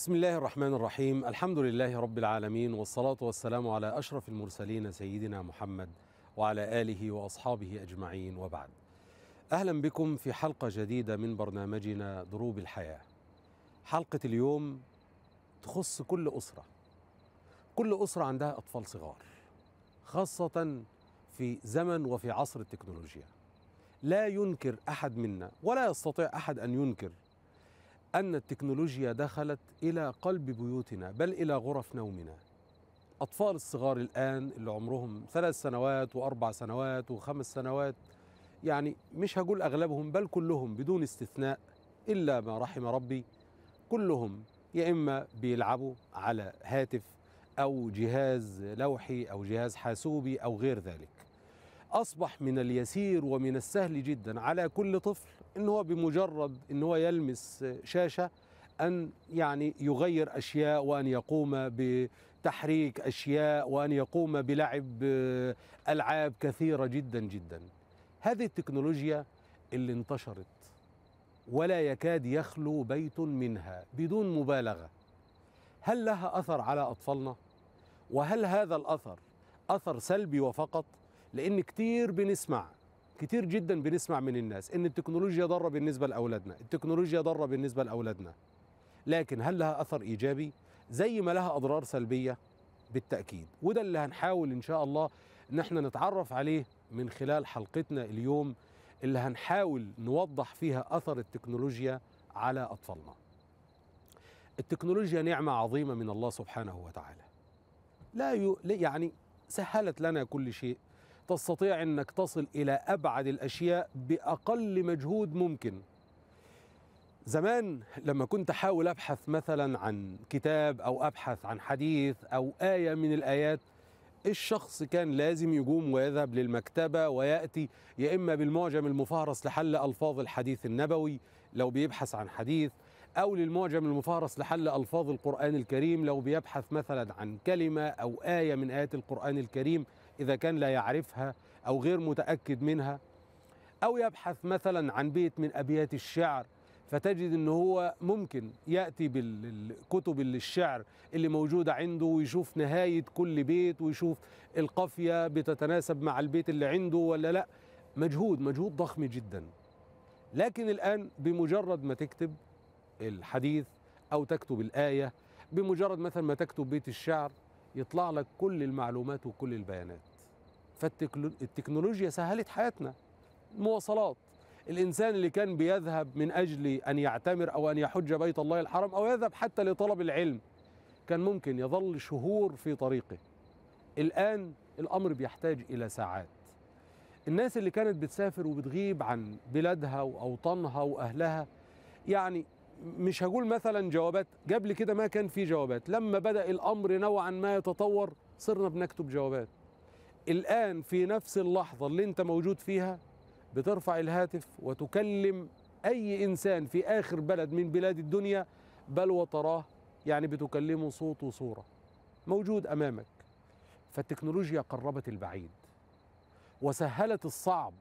بسم الله الرحمن الرحيم الحمد لله رب العالمين والصلاة والسلام على أشرف المرسلين سيدنا محمد وعلى آله وأصحابه أجمعين وبعد أهلا بكم في حلقة جديدة من برنامجنا دروب الحياة حلقة اليوم تخص كل أسرة كل أسرة عندها أطفال صغار خاصة في زمن وفي عصر التكنولوجيا لا ينكر أحد منا ولا يستطيع أحد أن ينكر ان التكنولوجيا دخلت الى قلب بيوتنا بل الى غرف نومنا اطفال الصغار الان اللي عمرهم ثلاث سنوات واربع سنوات وخمس سنوات يعني مش هقول اغلبهم بل كلهم بدون استثناء الا ما رحم ربي كلهم يا اما بيلعبوا على هاتف او جهاز لوحي او جهاز حاسوبي او غير ذلك اصبح من اليسير ومن السهل جدا على كل طفل ان هو بمجرد ان هو يلمس شاشه ان يعني يغير اشياء وان يقوم بتحريك اشياء وان يقوم بلعب العاب كثيره جدا جدا هذه التكنولوجيا اللي انتشرت ولا يكاد يخلو بيت منها بدون مبالغه هل لها اثر على اطفالنا وهل هذا الاثر اثر سلبي وفقط لان كتير بنسمع كتير جدا بنسمع من الناس ان التكنولوجيا ضاره بالنسبه لاولادنا التكنولوجيا ضاره بالنسبه لاولادنا لكن هل لها اثر ايجابي زي ما لها اضرار سلبيه بالتاكيد وده اللي هنحاول ان شاء الله ان احنا نتعرف عليه من خلال حلقتنا اليوم اللي هنحاول نوضح فيها اثر التكنولوجيا على اطفالنا التكنولوجيا نعمه عظيمه من الله سبحانه وتعالى لا يعني سهلت لنا كل شيء تستطيع انك تصل الى ابعد الاشياء باقل مجهود ممكن زمان لما كنت احاول ابحث مثلا عن كتاب او ابحث عن حديث او ايه من الايات الشخص كان لازم يقوم ويذهب للمكتبة ويأتي يا إما بالمعجم المفهرس لحل ألفاظ الحديث النبوي لو بيبحث عن حديث أو للمعجم المفهرس لحل ألفاظ القرآن الكريم لو بيبحث مثلا عن كلمة أو آية من آيات القرآن الكريم إذا كان لا يعرفها أو غير متأكد منها أو يبحث مثلا عن بيت من أبيات الشعر فتجد ان هو ممكن ياتي بالكتب الشعر اللي موجوده عنده ويشوف نهايه كل بيت ويشوف القافيه بتتناسب مع البيت اللي عنده ولا لا مجهود مجهود ضخم جدا لكن الان بمجرد ما تكتب الحديث او تكتب الايه بمجرد مثلا ما تكتب بيت الشعر يطلع لك كل المعلومات وكل البيانات فالتكنولوجيا سهلت حياتنا المواصلات الإنسان اللي كان بيذهب من أجل أن يعتمر أو أن يحج بيت الله الحرام أو يذهب حتى لطلب العلم كان ممكن يظل شهور في طريقه الآن الأمر بيحتاج إلى ساعات الناس اللي كانت بتسافر وبتغيب عن بلادها وأوطانها وأهلها يعني مش هقول مثلا جوابات قبل كده ما كان في جوابات لما بدأ الأمر نوعا ما يتطور صرنا بنكتب جوابات الآن في نفس اللحظة اللي أنت موجود فيها بترفع الهاتف وتكلم أي إنسان في آخر بلد من بلاد الدنيا بل وتراه يعني بتكلمه صوت وصورة موجود أمامك فالتكنولوجيا قربت البعيد وسهلت الصعب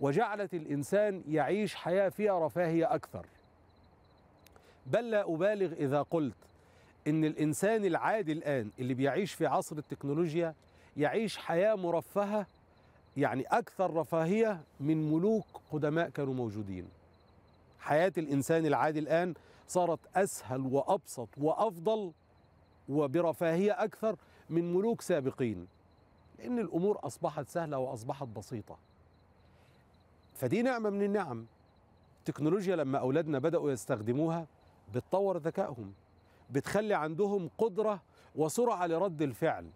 وجعلت الإنسان يعيش حياة فيها رفاهية أكثر بل لا أبالغ إذا قلت إن الإنسان العادي الآن اللي بيعيش في عصر التكنولوجيا يعيش حياة مرفهة يعني أكثر رفاهية من ملوك قدماء كانوا موجودين حياة الإنسان العادي الآن صارت أسهل وأبسط وأفضل وبرفاهية أكثر من ملوك سابقين لأن الأمور أصبحت سهلة وأصبحت بسيطة فدي نعمة من النعم التكنولوجيا لما أولادنا بدأوا يستخدموها بتطور ذكائهم بتخلي عندهم قدرة وسرعة لرد الفعل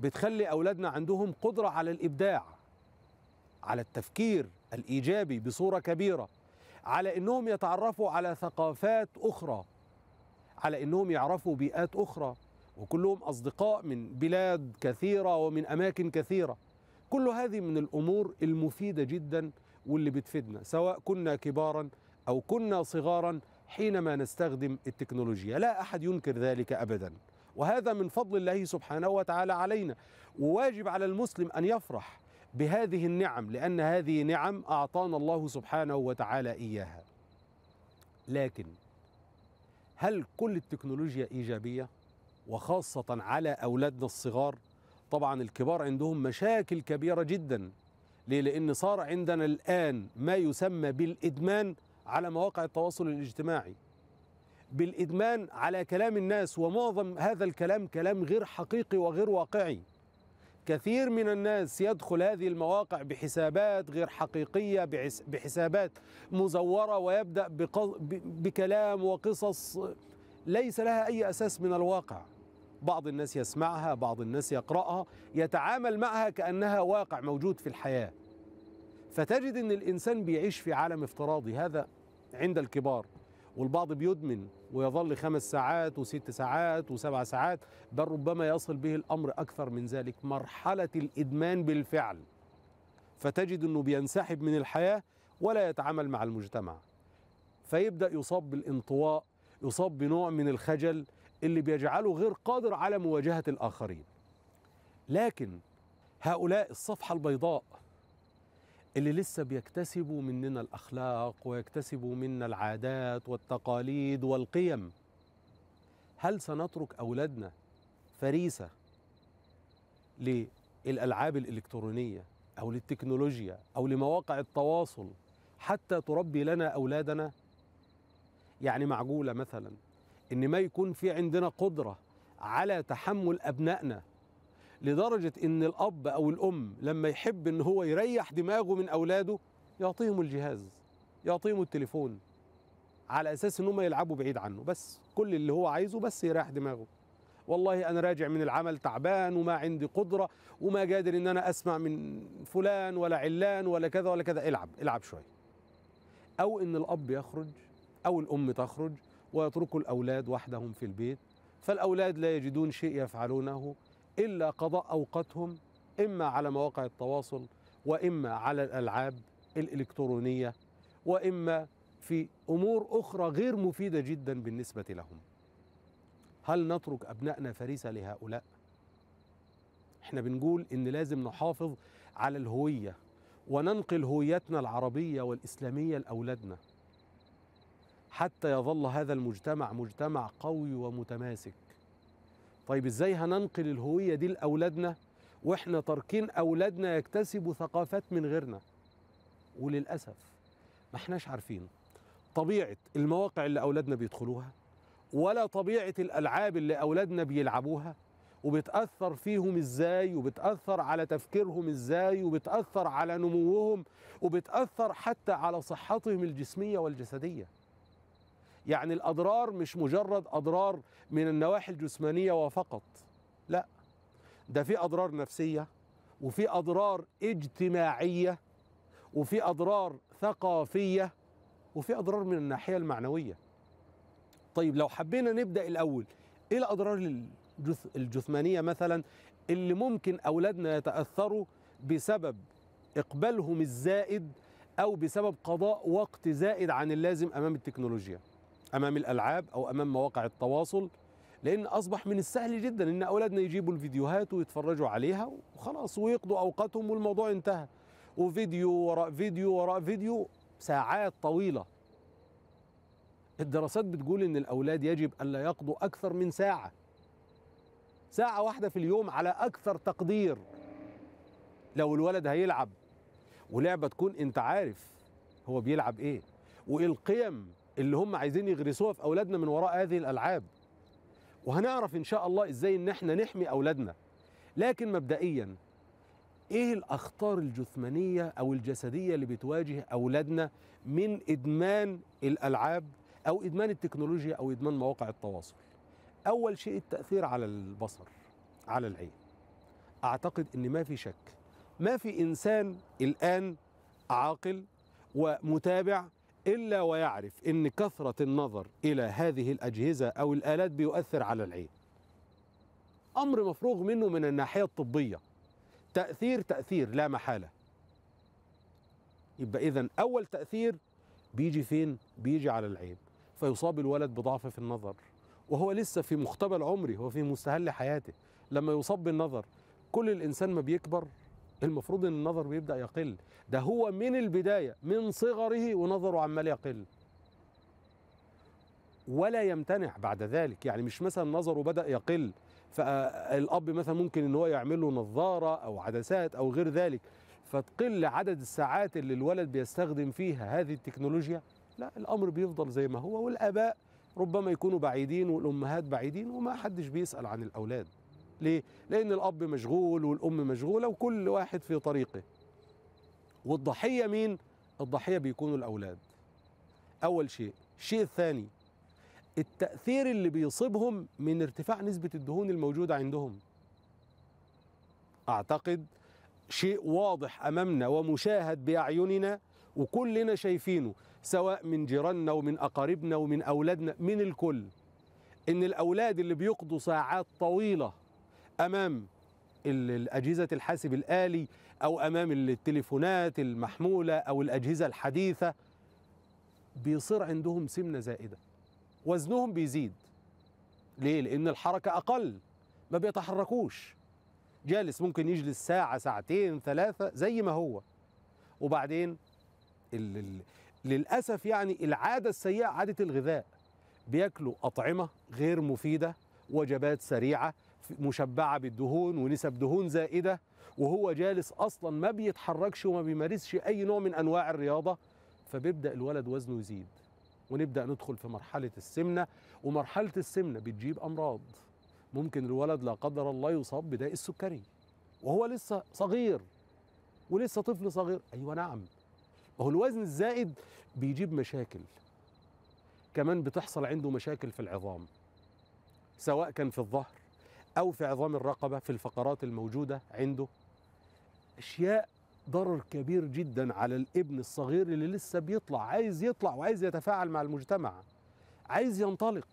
بتخلي أولادنا عندهم قدرة على الإبداع على التفكير الإيجابي بصورة كبيرة على أنهم يتعرفوا على ثقافات أخرى على أنهم يعرفوا بيئات أخرى وكلهم أصدقاء من بلاد كثيرة ومن أماكن كثيرة كل هذه من الأمور المفيدة جدا واللي بتفيدنا سواء كنا كبارا أو كنا صغارا حينما نستخدم التكنولوجيا لا أحد ينكر ذلك أبداً وهذا من فضل الله سبحانه وتعالى علينا وواجب على المسلم أن يفرح بهذه النعم لأن هذه نعم أعطانا الله سبحانه وتعالى إياها لكن هل كل التكنولوجيا إيجابية وخاصة على أولادنا الصغار طبعا الكبار عندهم مشاكل كبيرة جدا ليه لأن صار عندنا الآن ما يسمى بالإدمان على مواقع التواصل الاجتماعي بالإدمان على كلام الناس ومعظم هذا الكلام كلام غير حقيقي وغير واقعي كثير من الناس يدخل هذه المواقع بحسابات غير حقيقية بحسابات مزورة ويبدأ بكلام وقصص ليس لها أي أساس من الواقع بعض الناس يسمعها بعض الناس يقرأها يتعامل معها كأنها واقع موجود في الحياة فتجد أن الإنسان بيعيش في عالم افتراضي هذا عند الكبار والبعض بيدمن ويظل خمس ساعات وست ساعات وسبع ساعات بل ربما يصل به الأمر أكثر من ذلك مرحلة الإدمان بالفعل فتجد أنه بينسحب من الحياة ولا يتعامل مع المجتمع فيبدأ يصاب بالانطواء يصاب بنوع من الخجل اللي بيجعله غير قادر على مواجهة الآخرين لكن هؤلاء الصفحة البيضاء اللي لسه بيكتسبوا مننا الاخلاق ويكتسبوا منا العادات والتقاليد والقيم هل سنترك اولادنا فريسه للالعاب الالكترونيه او للتكنولوجيا او لمواقع التواصل حتى تربي لنا اولادنا يعني معقوله مثلا ان ما يكون في عندنا قدره على تحمل ابنائنا لدرجة إن الأب أو الأم لما يحب إن هو يريح دماغه من أولاده يعطيهم الجهاز يعطيهم التليفون على أساس إن هم يلعبوا بعيد عنه بس كل اللي هو عايزه بس يريح دماغه والله أنا راجع من العمل تعبان وما عندي قدرة وما قادر إن أنا أسمع من فلان ولا علان ولا كذا ولا كذا العب العب شوية أو إن الأب يخرج أو الأم تخرج ويتركوا الأولاد وحدهم في البيت فالأولاد لا يجدون شيء يفعلونه إلا قضاء أوقاتهم إما على مواقع التواصل وإما على الألعاب الإلكترونية وإما في أمور أخرى غير مفيدة جدا بالنسبة لهم هل نترك أبنائنا فريسة لهؤلاء؟ احنا بنقول إن لازم نحافظ على الهوية وننقل هويتنا العربية والإسلامية لأولادنا حتى يظل هذا المجتمع مجتمع قوي ومتماسك طيب ازاي هننقل الهويه دي لاولادنا واحنا تركين اولادنا يكتسبوا ثقافات من غيرنا وللاسف ما احناش عارفين طبيعه المواقع اللي اولادنا بيدخلوها ولا طبيعه الالعاب اللي اولادنا بيلعبوها وبتأثر فيهم ازاي وبتأثر على تفكيرهم ازاي وبتأثر على نموهم وبتأثر حتى على صحتهم الجسمية والجسدية يعني الأضرار مش مجرد أضرار من النواحي الجسمانية وفقط لا ده في أضرار نفسية وفي أضرار اجتماعية وفي أضرار ثقافية وفي أضرار من الناحية المعنوية طيب لو حبينا نبدأ الأول إيه الأضرار الجثمانية مثلا اللي ممكن أولادنا يتأثروا بسبب إقبالهم الزائد أو بسبب قضاء وقت زائد عن اللازم أمام التكنولوجيا امام الالعاب او امام مواقع التواصل لان اصبح من السهل جدا ان اولادنا يجيبوا الفيديوهات ويتفرجوا عليها وخلاص ويقضوا اوقاتهم والموضوع انتهى وفيديو وراء فيديو وراء فيديو ساعات طويله الدراسات بتقول ان الاولاد يجب الا يقضوا اكثر من ساعه ساعه واحده في اليوم على اكثر تقدير لو الولد هيلعب ولعبه تكون انت عارف هو بيلعب ايه وايه القيم اللي هم عايزين يغرسوها في اولادنا من وراء هذه الالعاب وهنعرف ان شاء الله ازاي ان احنا نحمي اولادنا لكن مبدئيا ايه الاخطار الجثمانيه او الجسديه اللي بتواجه اولادنا من ادمان الالعاب او ادمان التكنولوجيا او ادمان مواقع التواصل اول شيء التاثير على البصر على العين اعتقد ان ما في شك ما في انسان الان عاقل ومتابع إلا ويعرف أن كثرة النظر إلى هذه الأجهزة أو الآلات بيؤثر على العين أمر مفروغ منه من الناحية الطبية تأثير تأثير لا محالة يبقى إذا أول تأثير بيجي فين؟ بيجي على العين فيصاب الولد بضعف في النظر وهو لسه في مقتبل عمره هو في مستهل حياته لما يصاب بالنظر كل الإنسان ما بيكبر المفروض ان النظر بيبدا يقل ده هو من البدايه من صغره ونظره عمال يقل ولا يمتنع بعد ذلك يعني مش مثلا نظره بدا يقل فالاب مثلا ممكن ان هو يعمل له نظاره او عدسات او غير ذلك فتقل عدد الساعات اللي الولد بيستخدم فيها هذه التكنولوجيا لا الامر بيفضل زي ما هو والاباء ربما يكونوا بعيدين والامهات بعيدين وما حدش بيسال عن الاولاد ليه؟ لأن الأب مشغول والأم مشغولة وكل واحد في طريقه والضحية مين؟ الضحية بيكونوا الأولاد أول شيء الشيء الثاني التأثير اللي بيصيبهم من ارتفاع نسبة الدهون الموجودة عندهم أعتقد شيء واضح أمامنا ومشاهد بأعيننا وكلنا شايفينه سواء من جيراننا ومن أقاربنا ومن أولادنا من الكل إن الأولاد اللي بيقضوا ساعات طويلة امام الاجهزه الحاسب الالي او امام التليفونات المحموله او الاجهزه الحديثه بيصير عندهم سمنه زائده وزنهم بيزيد ليه لان الحركه اقل ما بيتحركوش جالس ممكن يجلس ساعه ساعتين ثلاثه زي ما هو وبعدين للاسف يعني العاده السيئه عاده الغذاء بياكلوا اطعمه غير مفيده وجبات سريعه مشبعه بالدهون ونسب دهون زائده وهو جالس اصلا ما بيتحركش وما بيمارسش اي نوع من انواع الرياضه فبيبدا الولد وزنه يزيد ونبدا ندخل في مرحله السمنه ومرحله السمنه بتجيب امراض ممكن الولد لا قدر الله يصاب بداء السكري وهو لسه صغير ولسه طفل صغير ايوه نعم هو الوزن الزائد بيجيب مشاكل كمان بتحصل عنده مشاكل في العظام سواء كان في الظهر أو في عظام الرقبة في الفقرات الموجودة عنده أشياء ضرر كبير جدا على الابن الصغير اللي لسه بيطلع عايز يطلع وعايز يتفاعل مع المجتمع عايز ينطلق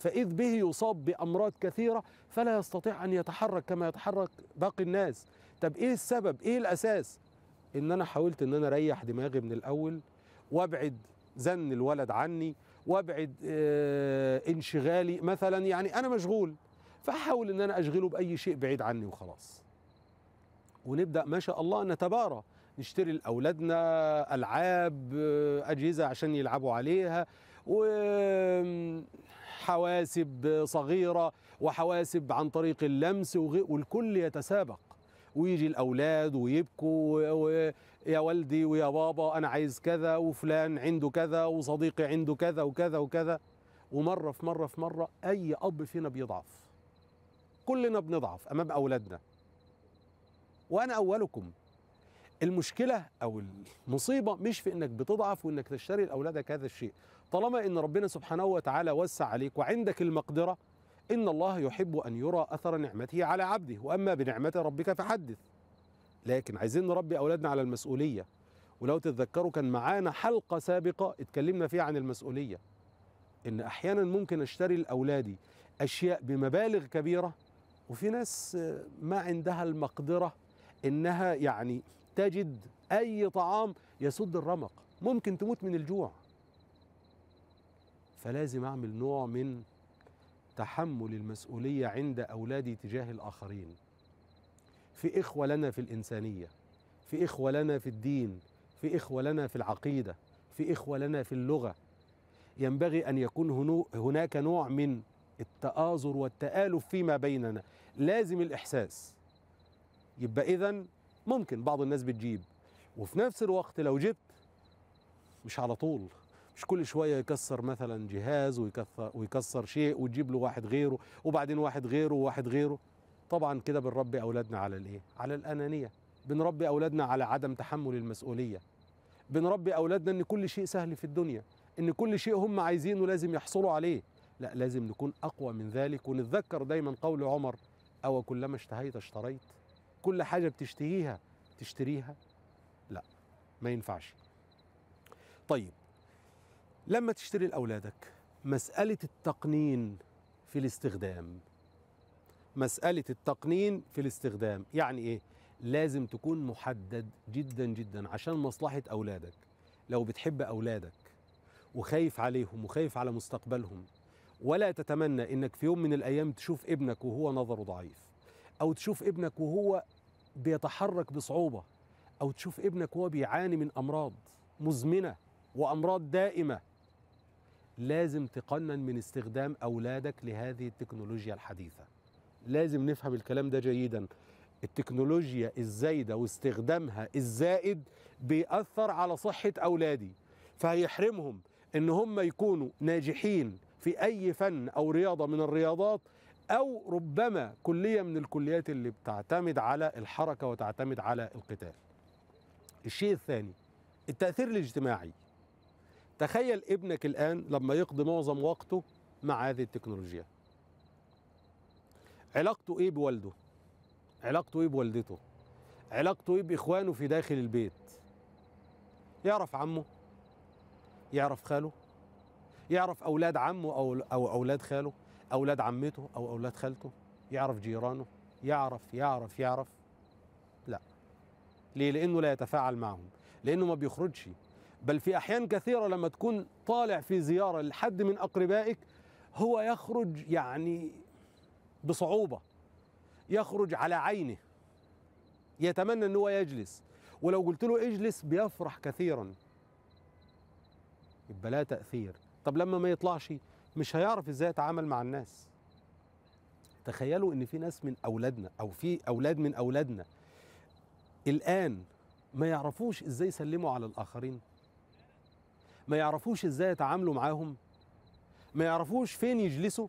فإذ به يصاب بأمراض كثيرة فلا يستطيع أن يتحرك كما يتحرك باقي الناس طب إيه السبب إيه الأساس إن أنا حاولت إن أنا أريح دماغي من الأول وأبعد زن الولد عني وابعد آه، انشغالي مثلا يعني انا مشغول فاحاول ان انا اشغله باي شيء بعيد عني وخلاص ونبدا ما شاء الله نتبارى نشتري لاولادنا العاب آه، اجهزه عشان يلعبوا عليها وحواسب صغيره وحواسب عن طريق اللمس والكل يتسابق ويجي الاولاد ويبكوا ويا والدي ويا بابا انا عايز كذا وفلان عنده كذا وصديقي عنده كذا وكذا وكذا ومره في مره في مره اي اب فينا بيضعف كلنا بنضعف امام اولادنا وانا اولكم المشكله او المصيبه مش في انك بتضعف وانك تشتري لاولادك هذا الشيء طالما ان ربنا سبحانه وتعالى وسع عليك وعندك المقدره إن الله يحب أن يرى أثر نعمته على عبده وأما بنعمة ربك فحدث لكن عايزين نربي أولادنا على المسؤولية ولو تتذكروا كان معانا حلقة سابقة اتكلمنا فيها عن المسؤولية إن أحيانا ممكن أشتري لأولادي أشياء بمبالغ كبيرة وفي ناس ما عندها المقدرة إنها يعني تجد أي طعام يسد الرمق ممكن تموت من الجوع فلازم أعمل نوع من تحمل المسؤولية عند أولادي تجاه الآخرين في إخوة لنا في الإنسانية في إخوة لنا في الدين في إخوة لنا في العقيدة في إخوة لنا في اللغة ينبغي أن يكون هناك نوع من التآزر والتآلف فيما بيننا لازم الإحساس يبقى إذا ممكن بعض الناس بتجيب وفي نفس الوقت لو جبت مش على طول مش كل شويه يكسر مثلا جهاز ويكسر ويكسر شيء وتجيب له واحد غيره وبعدين واحد غيره وواحد غيره طبعا كده بنربي اولادنا على الايه على الانانيه بنربي اولادنا على عدم تحمل المسؤوليه بنربي اولادنا ان كل شيء سهل في الدنيا ان كل شيء هم عايزينه لازم يحصلوا عليه لا لازم نكون اقوى من ذلك ونتذكر دايما قول عمر او كلما اشتهيت اشتريت كل حاجه بتشتهيها تشتريها لا ما ينفعش طيب لما تشتري لأولادك مسألة التقنين في الاستخدام مسألة التقنين في الاستخدام يعني إيه؟ لازم تكون محدد جدا جدا عشان مصلحة أولادك لو بتحب أولادك وخايف عليهم وخايف على مستقبلهم ولا تتمنى إنك في يوم من الأيام تشوف ابنك وهو نظره ضعيف أو تشوف ابنك وهو بيتحرك بصعوبة أو تشوف ابنك وهو بيعاني من أمراض مزمنة وأمراض دائمة لازم تقنن من استخدام أولادك لهذه التكنولوجيا الحديثة لازم نفهم الكلام ده جيدا التكنولوجيا الزايدة واستخدامها الزائد بيأثر على صحة أولادي فهيحرمهم إن هم يكونوا ناجحين في أي فن أو رياضة من الرياضات أو ربما كلية من الكليات اللي بتعتمد على الحركة وتعتمد على القتال الشيء الثاني التأثير الاجتماعي تخيل ابنك الآن لما يقضي معظم وقته مع هذه التكنولوجيا علاقته إيه بوالده علاقته إيه بوالدته علاقته إيه بإخوانه في داخل البيت يعرف عمه يعرف خاله يعرف أولاد عمه أو, أو أولاد خاله أولاد عمته أو أولاد خالته يعرف جيرانه يعرف يعرف يعرف لا ليه لأنه لا يتفاعل معهم لأنه ما بيخرجش بل في أحيان كثيرة لما تكون طالع في زيارة لحد من أقربائك هو يخرج يعني بصعوبة يخرج على عينه يتمنى أنه يجلس ولو قلت له اجلس بيفرح كثيرا يبقى لا تأثير طب لما ما يطلعش مش هيعرف ازاي يتعامل مع الناس تخيلوا ان في ناس من اولادنا او في اولاد من اولادنا الان ما يعرفوش ازاي يسلموا على الاخرين ما يعرفوش ازاي يتعاملوا معاهم ما يعرفوش فين يجلسوا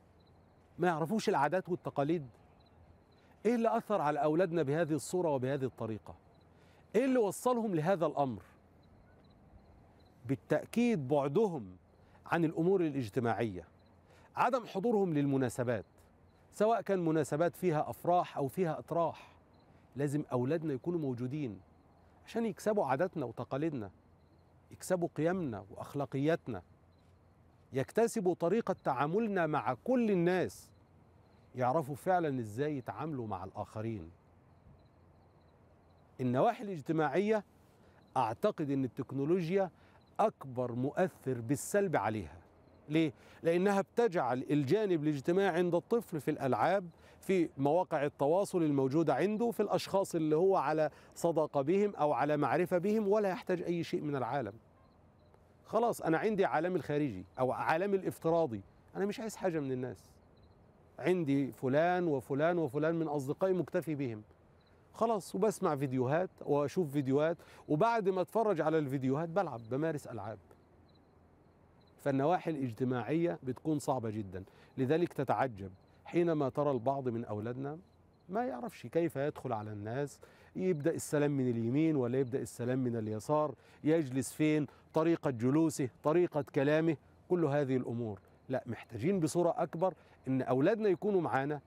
ما يعرفوش العادات والتقاليد ايه اللي اثر على اولادنا بهذه الصوره وبهذه الطريقه ايه اللي وصلهم لهذا الامر بالتاكيد بعدهم عن الامور الاجتماعيه عدم حضورهم للمناسبات سواء كان مناسبات فيها افراح او فيها اطراح لازم اولادنا يكونوا موجودين عشان يكسبوا عاداتنا وتقاليدنا يكسبوا قيمنا واخلاقياتنا يكتسبوا طريقه تعاملنا مع كل الناس يعرفوا فعلا ازاي يتعاملوا مع الاخرين النواحي الاجتماعيه اعتقد ان التكنولوجيا اكبر مؤثر بالسلب عليها ليه لانها بتجعل الجانب الاجتماعي عند الطفل في الالعاب في مواقع التواصل الموجودة عنده في الأشخاص اللي هو على صداقة بهم أو على معرفة بهم ولا يحتاج أي شيء من العالم خلاص أنا عندي عالم الخارجي أو عالم الافتراضي أنا مش عايز حاجة من الناس عندي فلان وفلان وفلان من أصدقائي مكتفي بهم خلاص وبسمع فيديوهات واشوف فيديوهات وبعد ما اتفرج على الفيديوهات بلعب بمارس العاب فالنواحي الاجتماعيه بتكون صعبه جدا لذلك تتعجب حينما ترى البعض من أولادنا ما يعرفش كيف يدخل على الناس يبدأ السلام من اليمين ولا يبدأ السلام من اليسار يجلس فين طريقة جلوسه طريقة كلامه كل هذه الأمور لا محتاجين بصورة أكبر أن أولادنا يكونوا معانا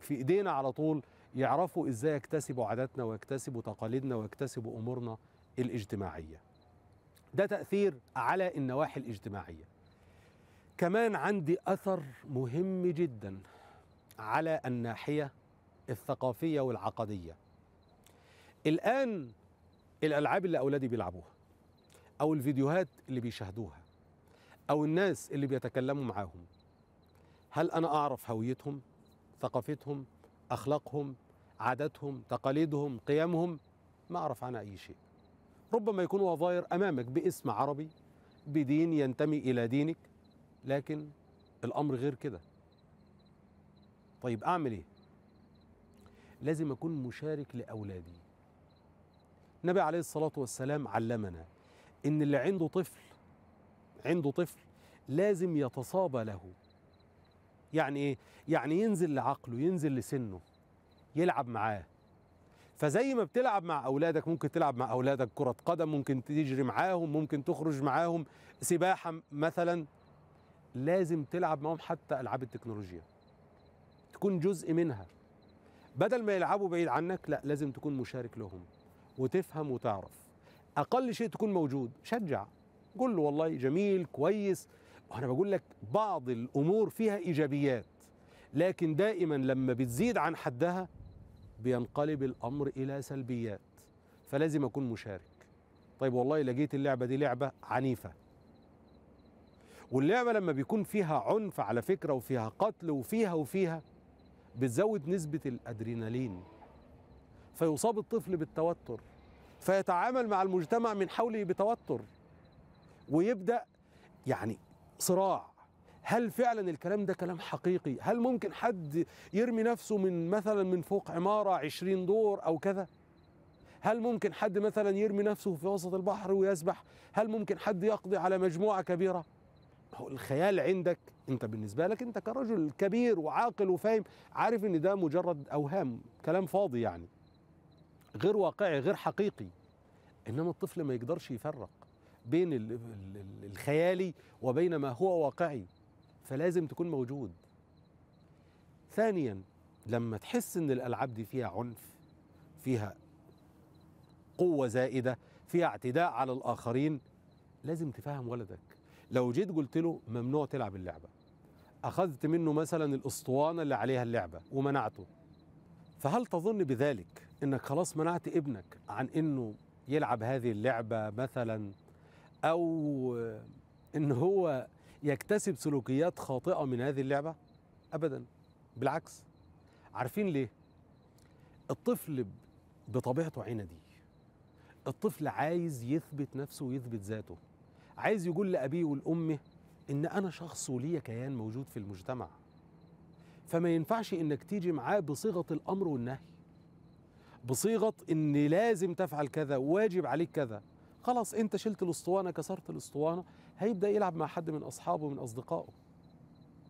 في إيدينا على طول يعرفوا إزاي يكتسبوا عاداتنا ويكتسبوا تقاليدنا ويكتسبوا أمورنا الاجتماعية ده تأثير على النواحي الاجتماعية كمان عندي أثر مهم جداً على الناحية الثقافية والعقدية الآن الألعاب اللي أولادي بيلعبوها أو الفيديوهات اللي بيشاهدوها أو الناس اللي بيتكلموا معاهم هل أنا أعرف هويتهم ثقافتهم أخلاقهم عاداتهم تقاليدهم قيمهم ما أعرف عنها أي شيء ربما يكون وظائر أمامك باسم عربي بدين ينتمي إلى دينك لكن الأمر غير كده طيب اعمل ايه لازم اكون مشارك لاولادي النبي عليه الصلاه والسلام علمنا ان اللي عنده طفل عنده طفل لازم يتصابى له يعني ايه يعني ينزل لعقله ينزل لسنه يلعب معاه فزي ما بتلعب مع اولادك ممكن تلعب مع اولادك كره قدم ممكن تجري معاهم ممكن تخرج معاهم سباحه مثلا لازم تلعب معاهم حتى العاب التكنولوجيا تكون جزء منها بدل ما يلعبوا بعيد عنك لا لازم تكون مشارك لهم وتفهم وتعرف اقل شيء تكون موجود شجع قول له والله جميل كويس وانا بقول لك بعض الامور فيها ايجابيات لكن دائما لما بتزيد عن حدها بينقلب الامر الى سلبيات فلازم اكون مشارك طيب والله لقيت اللعبه دي لعبه عنيفه واللعبه لما بيكون فيها عنف على فكره وفيها قتل وفيها وفيها بتزود نسبة الأدرينالين فيصاب الطفل بالتوتر فيتعامل مع المجتمع من حوله بتوتر ويبدأ يعني صراع هل فعلا الكلام ده كلام حقيقي هل ممكن حد يرمي نفسه من مثلا من فوق عمارة عشرين دور أو كذا هل ممكن حد مثلا يرمي نفسه في وسط البحر ويسبح هل ممكن حد يقضي على مجموعة كبيرة هو الخيال عندك انت بالنسبه لك انت كرجل كبير وعاقل وفاهم عارف ان ده مجرد اوهام كلام فاضي يعني غير واقعي غير حقيقي انما الطفل ما يقدرش يفرق بين الخيالي وبين ما هو واقعي فلازم تكون موجود ثانيا لما تحس ان الالعاب دي فيها عنف فيها قوه زائده فيها اعتداء على الاخرين لازم تفهم ولدك لو جيت قلت له ممنوع تلعب اللعبه اخذت منه مثلا الاسطوانه اللي عليها اللعبه ومنعته فهل تظن بذلك انك خلاص منعت ابنك عن انه يلعب هذه اللعبه مثلا او ان هو يكتسب سلوكيات خاطئه من هذه اللعبه ابدا بالعكس عارفين ليه الطفل بطبيعته عندي الطفل عايز يثبت نفسه ويثبت ذاته عايز يقول لأبيه ولأمه إن أنا شخص وليا كيان موجود في المجتمع فما ينفعش إنك تيجي معاه بصيغة الأمر والنهي بصيغة إن لازم تفعل كذا واجب عليك كذا خلاص أنت شلت الأسطوانة كسرت الأسطوانة هيبدأ يلعب مع حد من أصحابه من أصدقائه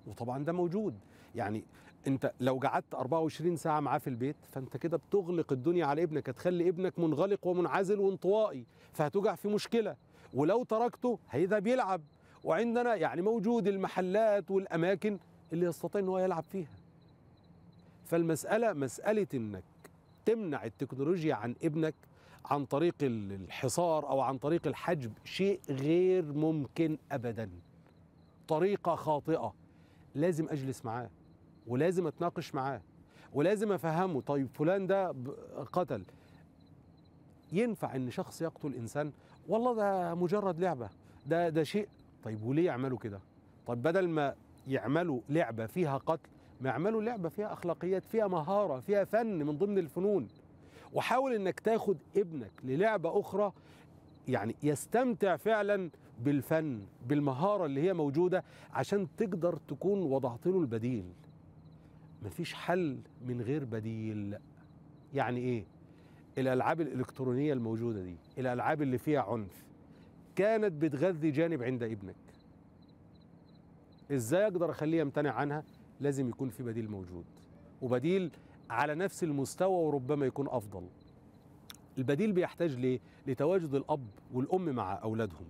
وطبعا ده موجود يعني انت لو قعدت 24 ساعه معاه في البيت فانت كده بتغلق الدنيا على ابنك هتخلي ابنك منغلق ومنعزل وانطوائي فهتوجع في مشكله ولو تركته هيذا بيلعب وعندنا يعني موجود المحلات والأماكن اللي يستطيع أن هو يلعب فيها فالمسألة مسألة أنك تمنع التكنولوجيا عن ابنك عن طريق الحصار أو عن طريق الحجب شيء غير ممكن أبدا طريقة خاطئة لازم أجلس معاه ولازم أتناقش معاه ولازم أفهمه طيب فلان ده قتل ينفع أن شخص يقتل إنسان والله ده مجرد لعبه ده ده شيء طيب وليه يعملوا كده طب بدل ما يعملوا لعبه فيها قتل ما يعملوا لعبه فيها اخلاقيات فيها مهاره فيها فن من ضمن الفنون وحاول انك تاخد ابنك للعبه اخرى يعني يستمتع فعلا بالفن بالمهاره اللي هي موجوده عشان تقدر تكون وضعت له البديل مفيش حل من غير بديل يعني ايه الالعاب الالكترونيه الموجوده دي الالعاب اللي فيها عنف كانت بتغذي جانب عند ابنك ازاي اقدر اخليه يمتنع عنها لازم يكون في بديل موجود وبديل على نفس المستوى وربما يكون افضل البديل بيحتاج ليه لتواجد الاب والام مع اولادهم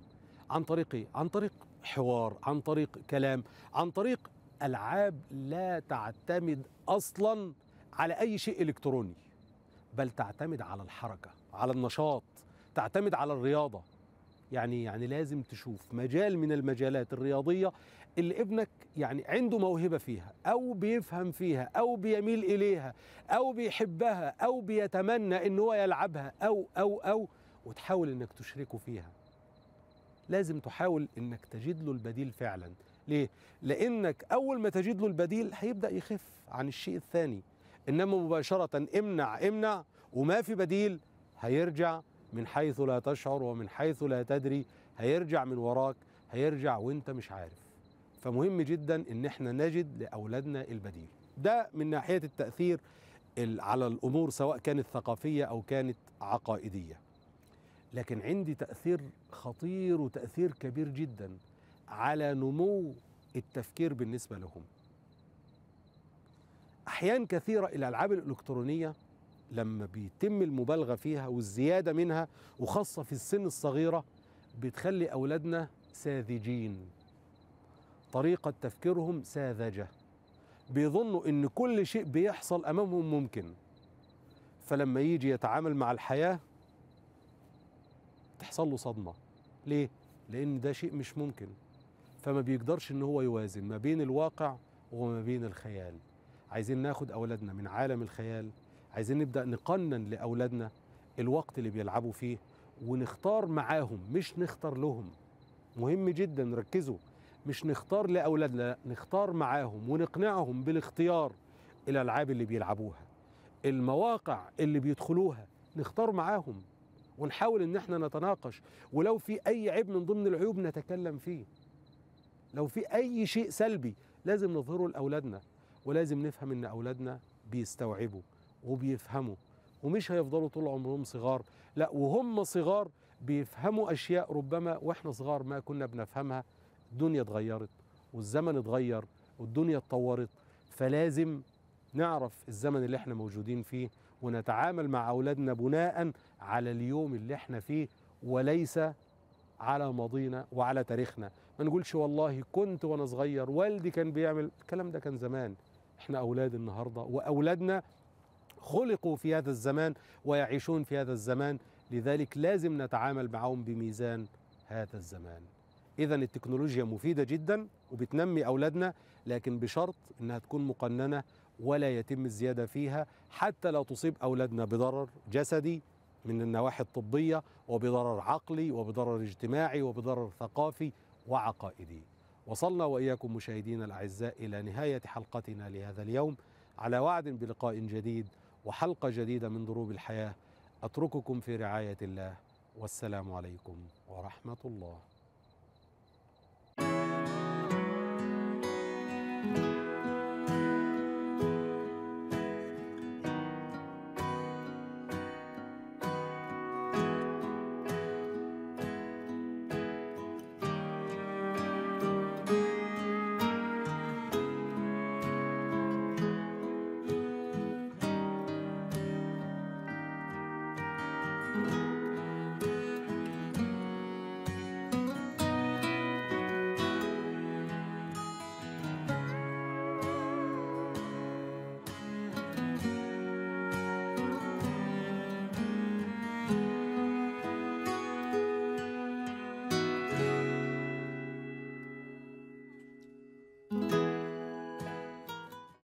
عن طريق ايه عن طريق حوار عن طريق كلام عن طريق العاب لا تعتمد اصلا على اي شيء الكتروني بل تعتمد على الحركه على النشاط تعتمد على الرياضه يعني يعني لازم تشوف مجال من المجالات الرياضيه اللي ابنك يعني عنده موهبه فيها او بيفهم فيها او بيميل اليها او بيحبها او بيتمنى ان هو يلعبها او او او وتحاول انك تشركه فيها لازم تحاول انك تجد له البديل فعلا ليه لانك اول ما تجد له البديل هيبدا يخف عن الشيء الثاني إنما مباشرة امنع امنع وما في بديل هيرجع من حيث لا تشعر ومن حيث لا تدري هيرجع من وراك هيرجع وانت مش عارف فمهم جدا ان احنا نجد لاولادنا البديل ده من ناحيه التاثير على الامور سواء كانت ثقافيه او كانت عقائديه لكن عندي تاثير خطير وتاثير كبير جدا على نمو التفكير بالنسبه لهم أحيان كثيرة الألعاب الإلكترونية لما بيتم المبالغة فيها والزيادة منها وخاصة في السن الصغيرة بتخلي أولادنا ساذجين طريقة تفكيرهم ساذجة بيظنوا إن كل شيء بيحصل أمامهم ممكن فلما يجي يتعامل مع الحياة تحصل له صدمة ليه؟ لأن ده شيء مش ممكن فما بيقدرش إن هو يوازن ما بين الواقع وما بين الخيال عايزين ناخد أولادنا من عالم الخيال عايزين نبدأ نقنن لأولادنا الوقت اللي بيلعبوا فيه ونختار معاهم مش نختار لهم مهم جدا ركزوا مش نختار لأولادنا نختار معاهم ونقنعهم بالاختيار الألعاب اللي بيلعبوها المواقع اللي بيدخلوها نختار معاهم ونحاول ان احنا نتناقش ولو في اي عيب من ضمن العيوب نتكلم فيه لو في اي شيء سلبي لازم نظهره لاولادنا ولازم نفهم ان اولادنا بيستوعبوا وبيفهموا ومش هيفضلوا طول عمرهم صغار لا وهم صغار بيفهموا اشياء ربما واحنا صغار ما كنا بنفهمها الدنيا اتغيرت والزمن اتغير والدنيا اتطورت فلازم نعرف الزمن اللي احنا موجودين فيه ونتعامل مع اولادنا بناء على اليوم اللي احنا فيه وليس على ماضينا وعلى تاريخنا ما نقولش والله كنت وانا صغير والدي كان بيعمل الكلام ده كان زمان احنا أولاد النهاردة وأولادنا خلقوا في هذا الزمان ويعيشون في هذا الزمان لذلك لازم نتعامل معهم بميزان هذا الزمان إذا التكنولوجيا مفيدة جدا وبتنمي أولادنا لكن بشرط أنها تكون مقننة ولا يتم الزيادة فيها حتى لا تصيب أولادنا بضرر جسدي من النواحي الطبية وبضرر عقلي وبضرر اجتماعي وبضرر ثقافي وعقائدي وصلنا وإياكم مشاهدينا الأعزاء إلى نهاية حلقتنا لهذا اليوم على وعد بلقاء جديد وحلقة جديدة من دروب الحياة أترككم في رعاية الله والسلام عليكم ورحمة الله